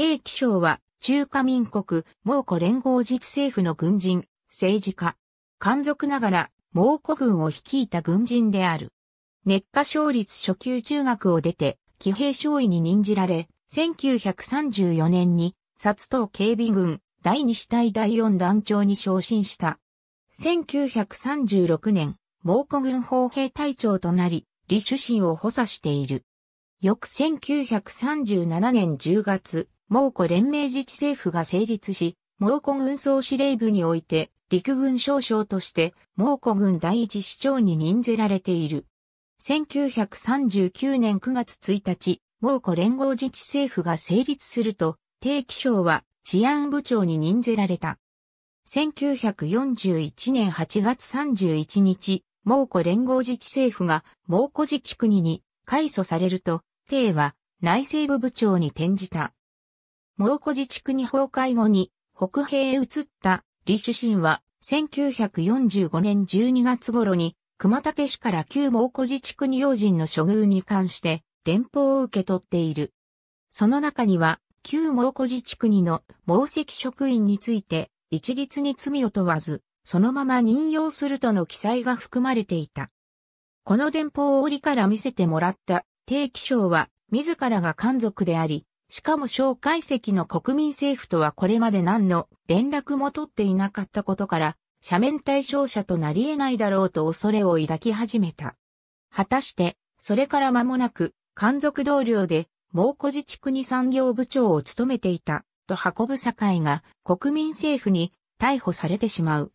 定期省は、中華民国、蒙古連合自治政府の軍人、政治家。漢族ながら、蒙古軍を率いた軍人である。熱火勝立初級中学を出て、騎兵少尉に任じられ、1934年に、薩東警備軍、第二支隊第四団長に昇進した。1936年、蒙古軍砲兵隊長となり、李主審を補佐している。翌1937年10月、蒙古連盟自治政府が成立し、蒙古軍総司令部において、陸軍少将として、蒙古軍第一市長に任ぜられている。1939年9月1日、蒙古連合自治政府が成立すると、定期省は治安部長に任ぜられた。1941年8月31日、蒙古連合自治政府が蒙古自治国に改組されると、帝は内政部部長に転じた。蒙古自治区に崩壊後に北平へ移った李主神は1945年12月頃に熊竹市から旧蒙古自治区に用人の処遇に関して電報を受け取っている。その中には旧蒙古自治区にの蒙石職員について一律に罪を問わず、そのまま任用するとの記載が含まれていた。この電報を折から見せてもらった定期賞は自らが漢族であり、しかも蒋介石の国民政府とはこれまで何の連絡も取っていなかったことから、斜面対象者となり得ないだろうと恐れを抱き始めた。果たして、それから間もなく、漢族同僚で、猛古寺地区に産業部長を務めていた、と運ぶ堺が国民政府に逮捕されてしまう。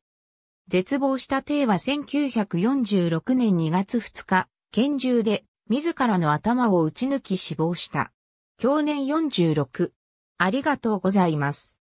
絶望した帝は1946年2月2日、拳銃で自らの頭を撃ち抜き死亡した。享年46。ありがとうございます。